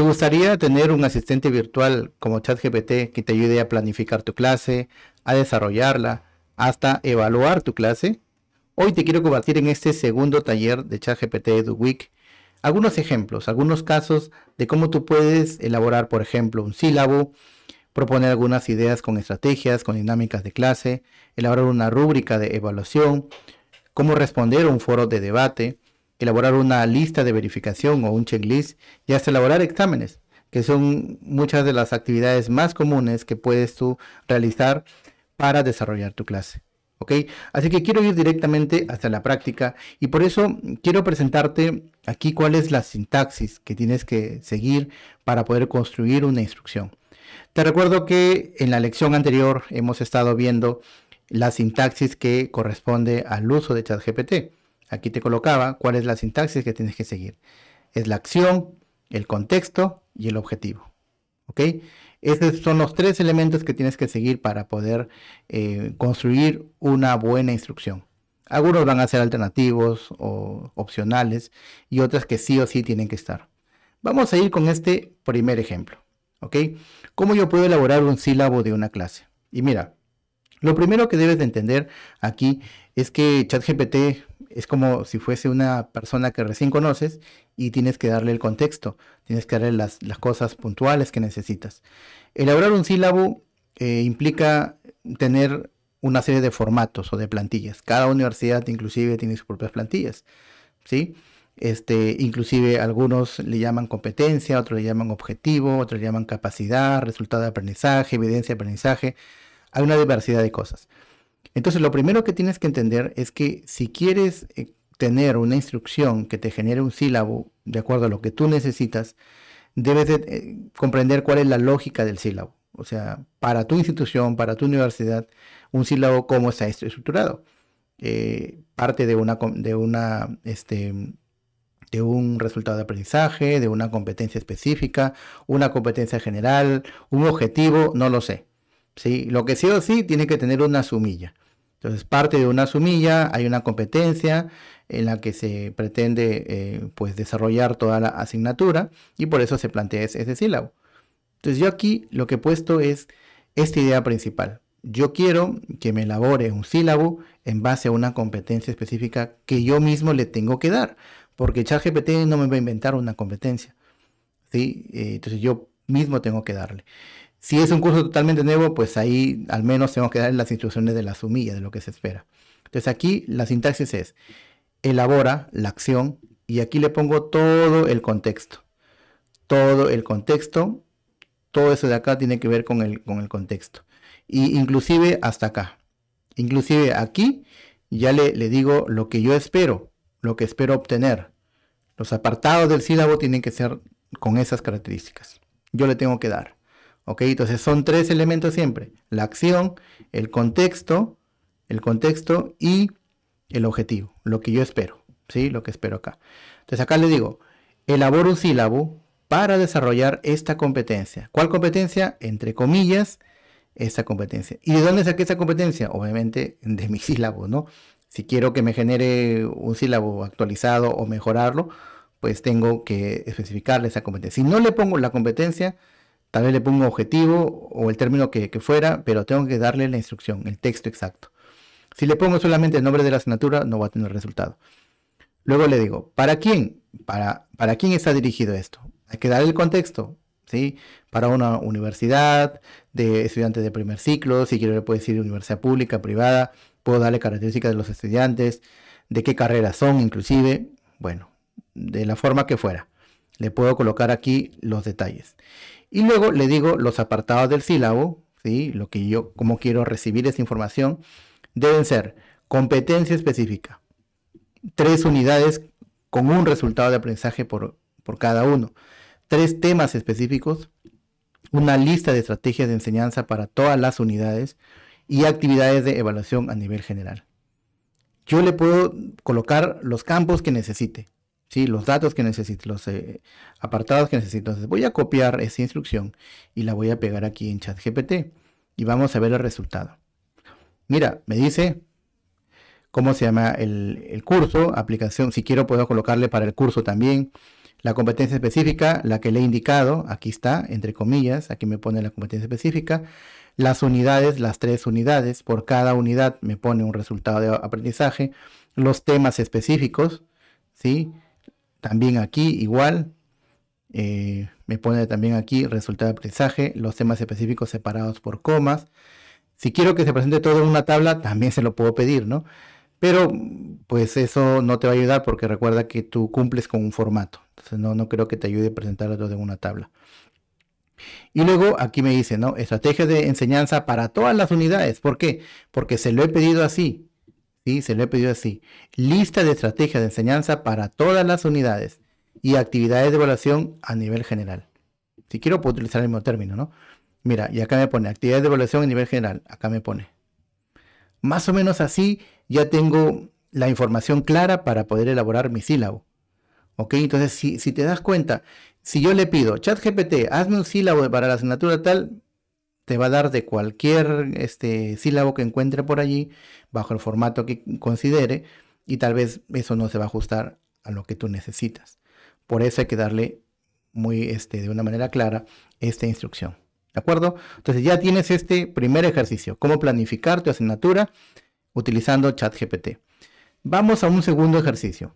¿Te gustaría tener un asistente virtual como ChatGPT que te ayude a planificar tu clase, a desarrollarla, hasta evaluar tu clase? Hoy te quiero compartir en este segundo taller de ChatGPT EduWeek algunos ejemplos, algunos casos de cómo tú puedes elaborar, por ejemplo, un sílabo, proponer algunas ideas con estrategias, con dinámicas de clase, elaborar una rúbrica de evaluación, cómo responder a un foro de debate, elaborar una lista de verificación o un checklist y hasta elaborar exámenes, que son muchas de las actividades más comunes que puedes tú realizar para desarrollar tu clase. Así que quiero ir directamente hasta la práctica y por eso quiero presentarte aquí cuál es la sintaxis que tienes que seguir para poder construir una instrucción. Te recuerdo que en la lección anterior hemos estado viendo la sintaxis que corresponde al uso de ChatGPT. Aquí te colocaba cuál es la sintaxis que tienes que seguir. Es la acción, el contexto y el objetivo. ¿Ok? Esos son los tres elementos que tienes que seguir para poder eh, construir una buena instrucción. Algunos van a ser alternativos o opcionales y otras que sí o sí tienen que estar. Vamos a ir con este primer ejemplo. ¿Ok? ¿Cómo yo puedo elaborar un sílabo de una clase? Y mira, lo primero que debes de entender aquí es que ChatGPT es como si fuese una persona que recién conoces y tienes que darle el contexto, tienes que darle las, cosas puntuales que necesitas. Elaborar un sílabo eh, implica tener una serie de formatos o de plantillas. Cada universidad inclusive tiene sus propias plantillas, ¿sí? Este, inclusive algunos le llaman competencia, otros le llaman objetivo, otros le llaman capacidad, resultado de aprendizaje, evidencia de aprendizaje hay una diversidad de cosas. Entonces, lo primero que tienes que entender es que si quieres eh, tener una instrucción que te genere un sílabo de acuerdo a lo que tú necesitas, debes de, eh, comprender cuál es la lógica del sílabo. O sea, para tu institución, para tu universidad, un sílabo cómo está estructurado. Eh, parte de una, de una este, de un resultado de aprendizaje, de una competencia específica, una competencia general, un objetivo, no lo sé. Lo que sí o sí tiene que tener una sumilla. Entonces, parte de una sumilla, hay una competencia en la que se pretende eh, pues desarrollar toda la asignatura y por eso se plantea ese, sílabo. Entonces, yo aquí lo que he puesto es esta idea principal. Yo quiero que me elabore un sílabo en base a una competencia específica que yo mismo le tengo que dar, porque ChatGPT no me va a inventar una competencia. ¿sí? Eh, entonces yo mismo tengo que darle. Si es un curso totalmente nuevo, pues ahí al menos tenemos que dar las instrucciones de la sumilla, de lo que se espera. Entonces aquí la sintaxis es, elabora la acción y aquí le pongo todo el contexto. Todo el contexto, todo eso de acá tiene que ver con el, con el contexto. Y inclusive hasta acá. Inclusive aquí ya le, le digo lo que yo espero, lo que espero obtener. Los apartados del sílabo tienen que ser con esas características. Yo le tengo que dar. ¿Ok? Entonces son tres elementos siempre. La acción, el contexto, el contexto y el objetivo, lo que yo espero, ¿sí? Lo que espero acá. Entonces acá le digo, elaboro un sílabo para desarrollar esta competencia. ¿Cuál competencia? Entre comillas, esta competencia. ¿Y de dónde saqué esa competencia? Obviamente de mi sílabo, ¿no? Si quiero que me genere un sílabo actualizado o mejorarlo, pues tengo que especificarle esa competencia. Si no le pongo la competencia, Tal vez le pongo objetivo o el término que, fuera, pero tengo que darle la instrucción, el texto exacto. Si le pongo solamente el nombre de la asignatura, no va a tener resultado. Luego le digo, ¿para quién? ¿Para, para quién está dirigido esto? Hay que darle el contexto, ¿sí? Para una universidad, de estudiantes de primer ciclo, si quiero le puedo decir universidad pública, privada, puedo darle características de los estudiantes, de qué carreras son inclusive, bueno, de la forma que fuera. Le puedo colocar aquí los detalles. Y luego le digo los apartados del sílabo, ¿sí? lo que yo, como quiero recibir esa información, deben ser competencia específica, tres unidades con un resultado de aprendizaje por, por cada uno, tres temas específicos, una lista de estrategias de enseñanza para todas las unidades y actividades de evaluación a nivel general. Yo le puedo colocar los campos que necesite. ¿sí? los datos que necesito, los eh, apartados que necesito. Entonces voy a copiar esa instrucción y la voy a pegar aquí en ChatGPT y vamos a ver el resultado. Mira, me dice cómo se llama el, el curso, aplicación, si quiero puedo colocarle para el curso también. La competencia específica, la que le he indicado, aquí está, entre comillas, aquí me pone la competencia específica. Las unidades, las tres unidades, por cada unidad me pone un resultado de aprendizaje. Los temas específicos, ¿sí? también aquí igual. Eh, me pone también aquí resultado de aprendizaje, los temas específicos separados por comas. Si quiero que se presente todo en una tabla, también se lo puedo pedir, ¿no? Pero pues eso no te va a ayudar porque recuerda que tú cumples con un formato. Entonces no, no creo que te ayude a presentarlo todo en una tabla. Y luego aquí me dice, ¿no? Estrategia de enseñanza para todas las unidades. ¿Por qué? Porque se lo he pedido así se le he pedido así, lista de estrategias de enseñanza para todas las unidades y actividades de evaluación a nivel general. Si quiero, puedo utilizar el mismo término, ¿no? Mira, y acá me pone actividades de evaluación a nivel general, acá me pone. Más o menos así ya tengo la información clara para poder elaborar mi sílabo. ¿Ok? Entonces, si, te das cuenta, si yo le pido, chat GPT, hazme un sílabo para la asignatura tal, te va a dar de cualquier este, sílabo que encuentre por allí, bajo el formato que considere, y tal vez eso no se va a ajustar a lo que tú necesitas. Por eso hay que darle muy este, de una manera clara esta instrucción. ¿De acuerdo? Entonces ya tienes este primer ejercicio, cómo planificar tu asignatura utilizando ChatGPT. Vamos a un segundo ejercicio.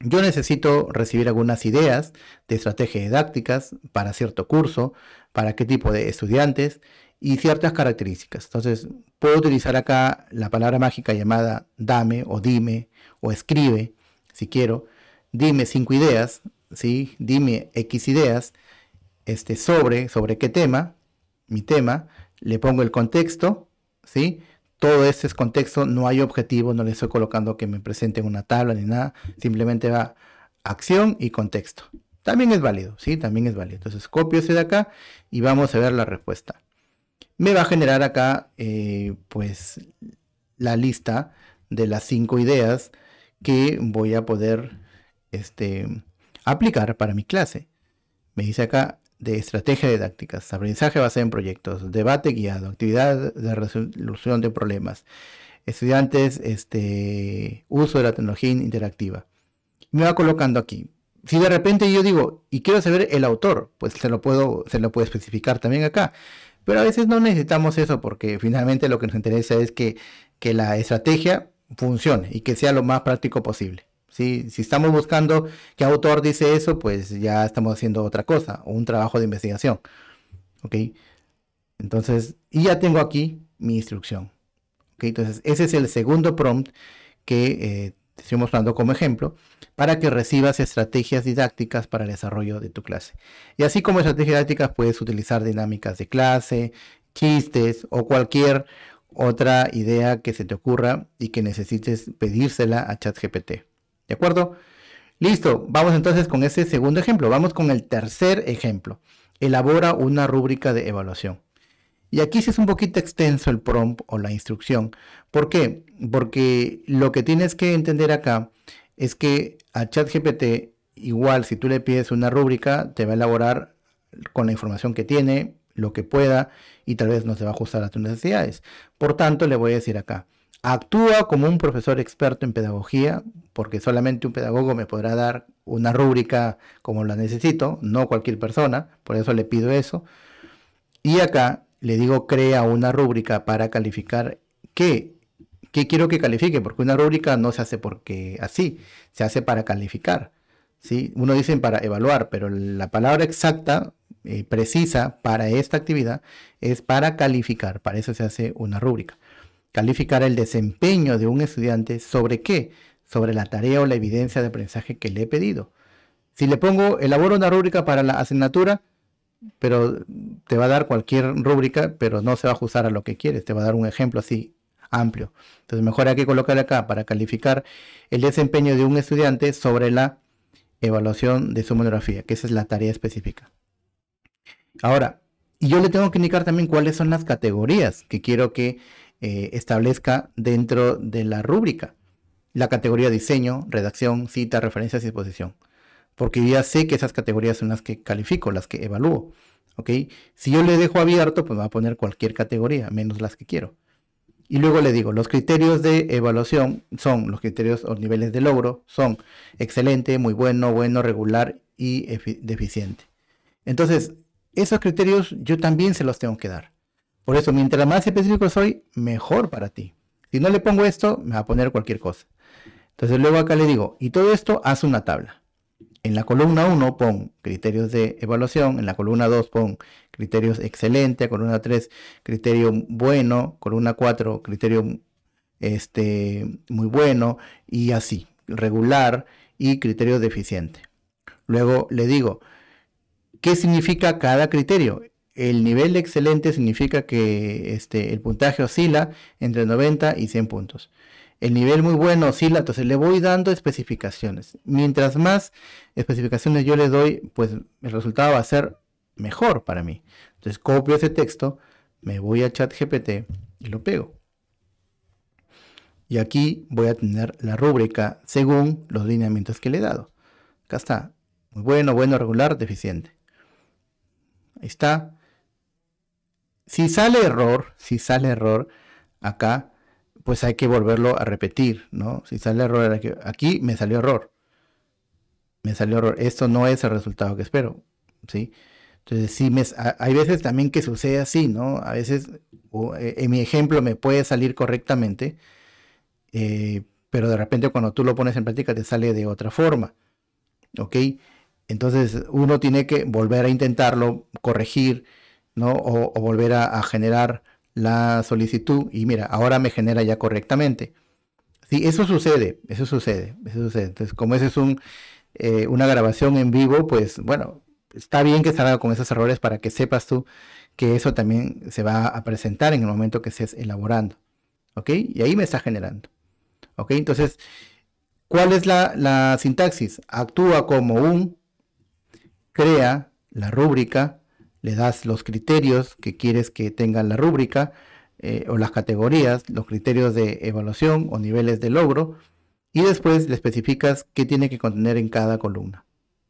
Yo necesito recibir algunas ideas de estrategias didácticas para cierto curso, para qué tipo de estudiantes y ciertas características. Entonces, puedo utilizar acá la palabra mágica llamada dame o dime o escribe, si quiero. Dime cinco ideas, ¿sí? Dime X ideas este, sobre, sobre qué tema, mi tema. Le pongo el contexto, ¿sí? Todo este es contexto, no hay objetivo, no le estoy colocando que me presente una tabla ni nada. Simplemente va acción y contexto. También es válido, ¿sí? También es válido. Entonces copio ese de acá y vamos a ver la respuesta. Me va a generar acá, eh, pues, la lista de las cinco ideas que voy a poder este, aplicar para mi clase. Me dice acá de estrategia didácticas, aprendizaje basado en proyectos, debate guiado, actividad de resolución de problemas, estudiantes, este, uso de la tecnología interactiva. Me va colocando aquí si de repente yo digo, y quiero saber el autor, pues se lo puedo, se lo puedo especificar también acá. Pero a veces no necesitamos eso porque finalmente lo que nos interesa es que, la estrategia funcione y que sea lo más práctico posible. Si estamos buscando qué autor dice eso, pues ya estamos haciendo otra cosa, o un trabajo de investigación. ¿ok? Entonces, y ya tengo aquí mi instrucción. ¿ok? Entonces, ese es el segundo prompt que eh, te estoy mostrando como ejemplo, para que recibas estrategias didácticas para el desarrollo de tu clase. Y así como estrategias didácticas puedes utilizar dinámicas de clase, chistes o cualquier otra idea que se te ocurra y que necesites pedírsela a ChatGPT. ¿De acuerdo? Listo, vamos entonces con ese segundo ejemplo. Vamos con el tercer ejemplo. Elabora una rúbrica de evaluación. Y aquí sí es un poquito extenso el prompt o la instrucción. ¿Por qué? Porque lo que tienes que entender acá es que a ChatGPT, igual si tú le pides una rúbrica, te va a elaborar con la información que tiene, lo que pueda, y tal vez no se va a ajustar a tus necesidades. Por tanto, le voy a decir acá, actúa como un profesor experto en pedagogía, porque solamente un pedagogo me podrá dar una rúbrica como la necesito, no cualquier persona, por eso le pido eso. Y acá le digo crea una rúbrica para calificar qué, qué quiero que califique, porque una rúbrica no se hace porque así, se hace para calificar. ¿sí? Uno dice para evaluar, pero la palabra exacta, y eh, precisa para esta actividad, es para calificar, para eso se hace una rúbrica. Calificar el desempeño de un estudiante sobre qué, sobre la tarea o la evidencia de aprendizaje que le he pedido. Si le pongo, elaboro una rúbrica para la asignatura, pero te va a dar cualquier rúbrica, pero no se va a ajustar a lo que quieres, te va a dar un ejemplo así amplio. Entonces mejor hay que colocar acá para calificar el desempeño de un estudiante sobre la evaluación de su monografía, que esa es la tarea específica. Ahora, yo le tengo que indicar también cuáles son las categorías que quiero que eh, establezca dentro de la rúbrica. La categoría diseño, redacción, cita, referencias y exposición porque ya sé que esas categorías son las que califico, las que evalúo. ¿ok? Si yo le dejo abierto, pues me va a poner cualquier categoría, menos las que quiero. Y luego le digo, los criterios de evaluación son los criterios o niveles de logro, son excelente, muy bueno, bueno, regular y deficiente. Entonces, esos criterios yo también se los tengo que dar. Por eso, mientras más específico soy, mejor para ti. Si no le pongo esto, me va a poner cualquier cosa. Entonces luego acá le digo, y todo esto haz una tabla. En la columna 1 pon criterios de evaluación, en la columna 2 pon criterios excelente, columna 3 criterio bueno, columna 4 criterio este, muy bueno y así, regular y criterio deficiente. Luego le digo, ¿qué significa cada criterio? El nivel excelente significa que este, el puntaje oscila entre 90 y 100 puntos el nivel muy bueno oscila, entonces le voy dando especificaciones. Mientras más especificaciones yo le doy, pues el resultado va a ser mejor para mí. Entonces copio ese texto, me voy a ChatGPT y lo pego. Y aquí voy a tener la rúbrica según los lineamientos que le he dado. Acá está. Muy bueno, bueno, regular, deficiente. Ahí está. Si sale error, si sale error, acá pues hay que volverlo a repetir, ¿no? Si sale error, aquí, me salió error. Me salió error. Esto no es el resultado que espero, ¿sí? Entonces, sí, hay veces también que sucede así, ¿no? A veces, eh, en mi ejemplo me puede salir correctamente, eh, pero de repente cuando tú lo pones en práctica te sale de otra forma, ¿ok? Entonces, uno tiene que volver a intentarlo, corregir, ¿no? O, volver a generar la solicitud y mira, ahora me genera ya correctamente. si eso sucede, eso sucede, eso sucede. Entonces, como ese es un, eh, una grabación en vivo, pues bueno, está bien que salga con esos errores para que sepas tú que eso también se va a presentar en el momento que estés elaborando. ¿Ok? Y ahí me está generando. ¿Ok? Entonces, ¿cuál es la, la sintaxis? Actúa como un, crea la rúbrica, le das los criterios que quieres que tenga la rúbrica eh, o las categorías, los criterios de evaluación o niveles de logro, y después le especificas qué tiene que contener en cada columna.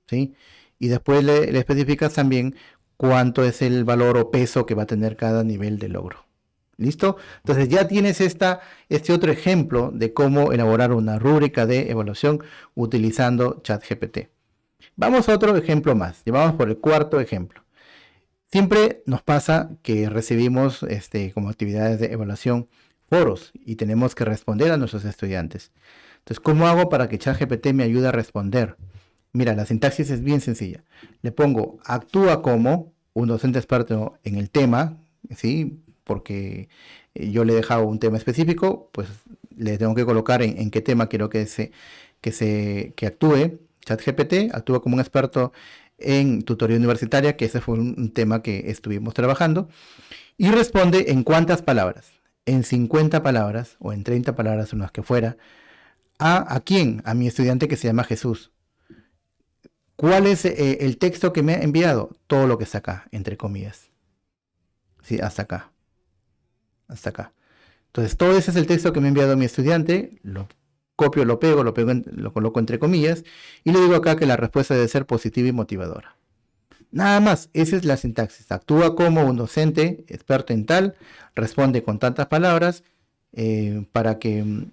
¿sí? Y después le, especificas también cuánto es el valor o peso que va a tener cada nivel de logro. ¿Listo? Entonces ya tienes esta, este otro ejemplo de cómo elaborar una rúbrica de evaluación utilizando ChatGPT. Vamos a otro ejemplo más. Llevamos por el cuarto ejemplo. Siempre nos pasa que recibimos este, como actividades de evaluación foros y tenemos que responder a nuestros estudiantes. Entonces, ¿cómo hago para que ChatGPT me ayude a responder? Mira, la sintaxis es bien sencilla. Le pongo actúa como un docente experto en el tema, ¿sí? Porque eh, yo le he dejado un tema específico, pues le tengo que colocar en, qué tema quiero que se, que se que actúe. ChatGPT actúa como un experto en tutoría universitaria, que ese fue un tema que estuvimos trabajando, y responde en cuántas palabras, en 50 palabras o en 30 palabras, unas que fuera, a, quién, a mi estudiante que se llama Jesús. ¿Cuál es eh, el texto que me ha enviado? Todo lo que está acá, entre comillas. Sí, hasta acá. Hasta acá. Entonces, todo ese es el texto que me ha enviado mi estudiante, lo copio, lo pego, lo, pego lo coloco entre comillas, y le digo acá que la respuesta debe ser positiva y motivadora. Nada más, esa es la sintaxis. Actúa como un docente experto en tal, responde con tantas palabras eh, para que mm,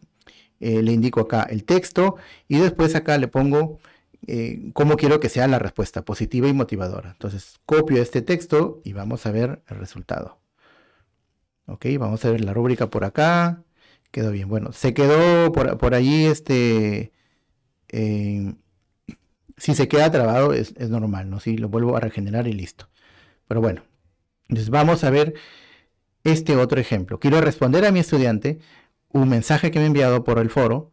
eh, le indico acá el texto y después acá le pongo eh, cómo quiero que sea la respuesta, positiva y motivadora. Entonces copio este texto y vamos a ver el resultado. Ok, vamos a ver la rúbrica por acá, Quedó bien. Bueno, se quedó por, por allí este. Eh, si se queda trabado es, normal, ¿no? Si lo vuelvo a regenerar y listo. Pero bueno, entonces vamos a ver este otro ejemplo. Quiero responder a mi estudiante un mensaje que me ha enviado por el foro.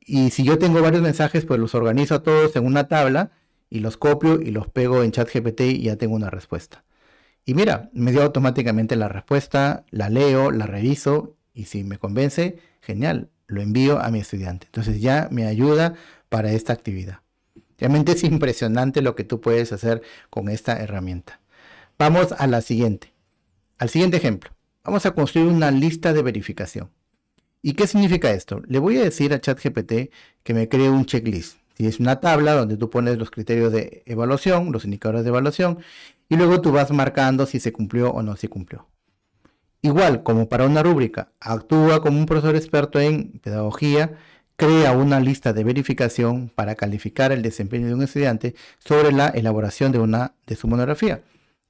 Y si yo tengo varios mensajes, pues los organizo a todos en una tabla y los copio y los pego en GPT y ya tengo una respuesta. Y mira, me dio automáticamente la respuesta, la leo, la reviso y si me convence, genial, lo envío a mi estudiante. Entonces ya me ayuda para esta actividad. Realmente es impresionante lo que tú puedes hacer con esta herramienta. Vamos a la siguiente. Al siguiente ejemplo. Vamos a construir una lista de verificación. ¿Y qué significa esto? Le voy a decir a ChatGPT que me cree un checklist. Si es una tabla donde tú pones los criterios de evaluación, los indicadores de evaluación, y luego tú vas marcando si se cumplió o no se cumplió. Igual como para una rúbrica, actúa como un profesor experto en pedagogía, crea una lista de verificación para calificar el desempeño de un estudiante sobre la elaboración de una de su monografía.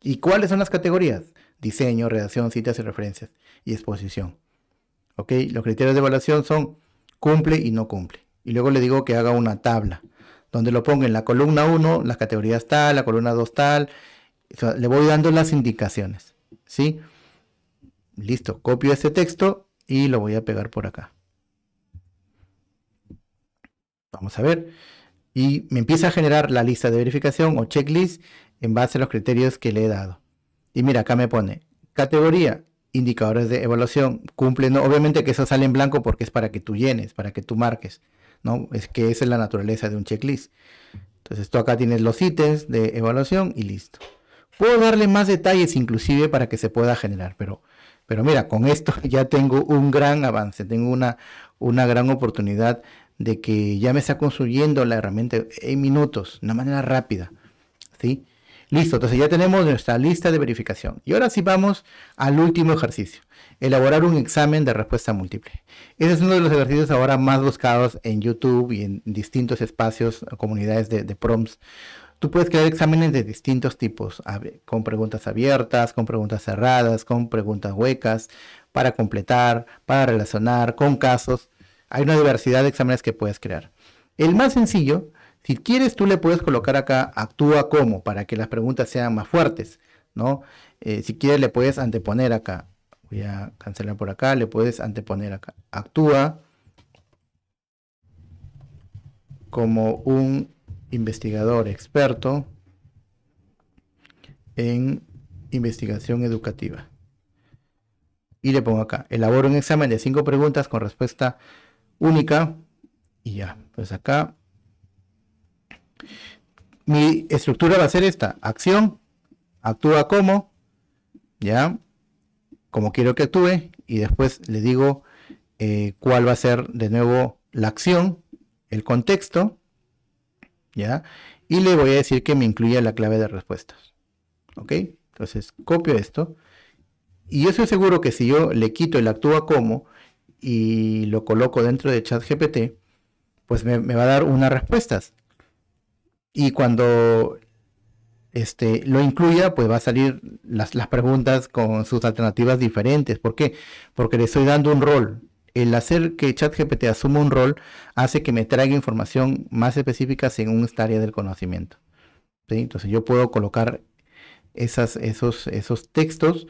¿Y cuáles son las categorías? Diseño, redacción, citas y referencias y exposición. ¿Ok? Los criterios de evaluación son cumple y no cumple. Y luego le digo que haga una tabla donde lo ponga en la columna 1, las categorías tal, la columna 2 tal. le voy dando las indicaciones. ¿Sí? Listo, copio este texto y lo voy a pegar por acá. Vamos a ver. Y me empieza a generar la lista de verificación o checklist en base a los criterios que le he dado. Y mira, acá me pone categoría, indicadores de evaluación, cumplen. Obviamente que eso sale en blanco porque es para que tú llenes, para que tú marques. ¿no? Es que esa es la naturaleza de un checklist. Entonces tú acá tienes los ítems de evaluación y listo. Puedo darle más detalles inclusive para que se pueda generar, pero pero mira, con esto ya tengo un gran avance, tengo una, una gran oportunidad de que ya me está construyendo la herramienta en minutos, de una manera rápida. ¿sí? Listo, entonces ya tenemos nuestra lista de verificación. Y ahora sí vamos al último ejercicio, elaborar un examen de respuesta múltiple. Ese es uno de los ejercicios ahora más buscados en YouTube y en distintos espacios, comunidades de, de prompts, Tú puedes crear exámenes de distintos tipos, con preguntas abiertas, con preguntas cerradas, con preguntas huecas, para completar, para relacionar, con casos. Hay una diversidad de exámenes que puedes crear. El más sencillo, si quieres, tú le puedes colocar acá actúa como para que las preguntas sean más fuertes, ¿no? Eh, si quieres, le puedes anteponer acá. Voy a cancelar por acá, le puedes anteponer acá. Actúa como un investigador experto en investigación educativa. Y le pongo acá, elaboro un examen de cinco preguntas con respuesta única. Y ya, pues acá. Mi estructura va a ser esta. Acción, actúa como, ya, como quiero que actúe. Y después le digo eh, cuál va a ser de nuevo la acción, el contexto y le voy a decir que me incluya la clave de respuestas, ¿ok? Entonces copio esto y yo estoy seguro que si yo le quito el actúa como y lo coloco dentro de ChatGPT, pues me, va a dar unas respuestas. Y cuando este, lo incluya, pues va a salir las, las, preguntas con sus alternativas diferentes. ¿Por qué? Porque le estoy dando un rol el hacer que ChatGPT asuma un rol hace que me traiga información más específica según esta área del conocimiento. Entonces yo puedo colocar esos, textos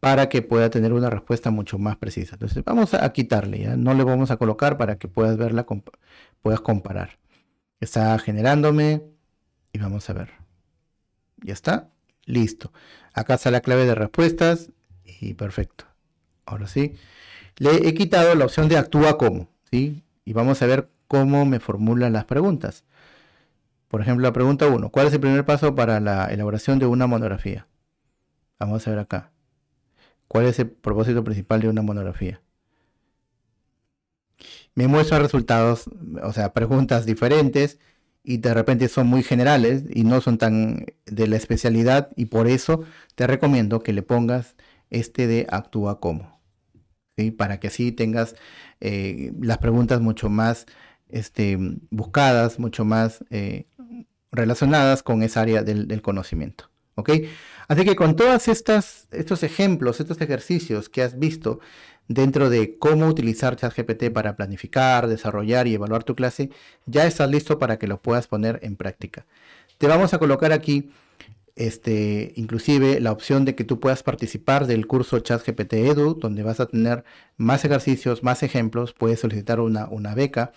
para que pueda tener una respuesta mucho más precisa. Entonces vamos a, quitarle, ¿ya? no le vamos a colocar para que puedas verla, puedas comparar. Está generándome y vamos a ver. Ya está, listo. Acá está la clave de respuestas y perfecto. Ahora sí le he quitado la opción de actúa como, ¿sí? Y vamos a ver cómo me formulan las preguntas. Por ejemplo, la pregunta 1, ¿cuál es el primer paso para la elaboración de una monografía? Vamos a ver acá. ¿Cuál es el propósito principal de una monografía? Me muestra resultados, o sea, preguntas diferentes y de repente son muy generales y no son tan de la especialidad y por eso te recomiendo que le pongas este de actúa como para que así tengas eh, las preguntas mucho más este, buscadas, mucho más eh, relacionadas con esa área del, conocimiento. Okay. Así que con todos estos ejemplos, estos ejercicios que has visto dentro de cómo utilizar ChatGPT para planificar, desarrollar y evaluar tu clase, ya estás listo para que lo puedas poner en práctica. Te vamos a colocar aquí este, inclusive la opción de que tú puedas participar del curso ChatGPT Edu, donde vas a tener más ejercicios, más ejemplos, puedes solicitar una, beca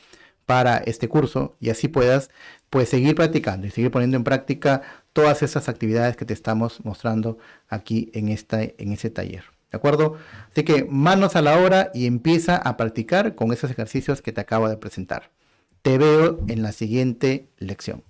para este curso y así puedas pues seguir practicando y seguir poniendo en práctica todas esas actividades que te estamos mostrando aquí en, en este taller. ¿De acuerdo? Así que manos a la obra y empieza a practicar con esos ejercicios que te acabo de presentar. Te veo en la siguiente lección.